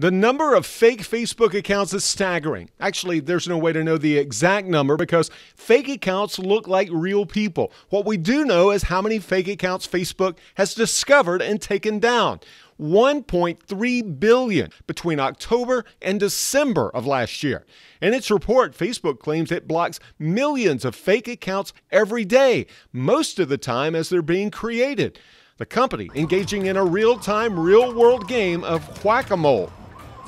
The number of fake Facebook accounts is staggering. Actually, there's no way to know the exact number because fake accounts look like real people. What we do know is how many fake accounts Facebook has discovered and taken down. 1.3 billion between October and December of last year. In its report, Facebook claims it blocks millions of fake accounts every day, most of the time as they're being created. The company engaging in a real time, real world game of whack a mole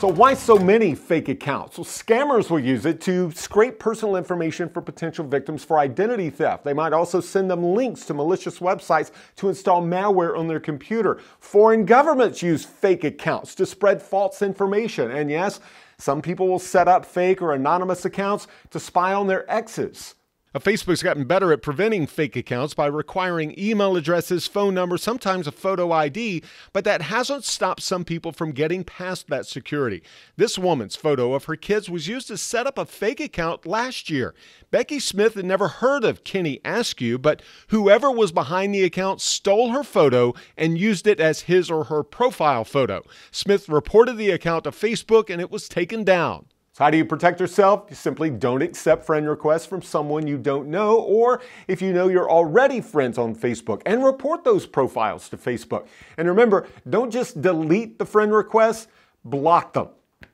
so why so many fake accounts? Well, scammers will use it to scrape personal information for potential victims for identity theft. They might also send them links to malicious websites to install malware on their computer. Foreign governments use fake accounts to spread false information. And yes, some people will set up fake or anonymous accounts to spy on their exes. Facebook's gotten better at preventing fake accounts by requiring email addresses, phone numbers, sometimes a photo ID, but that hasn't stopped some people from getting past that security. This woman's photo of her kids was used to set up a fake account last year. Becky Smith had never heard of Kenny Askew, but whoever was behind the account stole her photo and used it as his or her profile photo. Smith reported the account to Facebook and it was taken down. How do you protect yourself? You simply don't accept friend requests from someone you don't know, or if you know you're already friends on Facebook, and report those profiles to Facebook. And remember, don't just delete the friend requests, block them.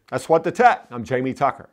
That's what the tech. I'm Jamie Tucker.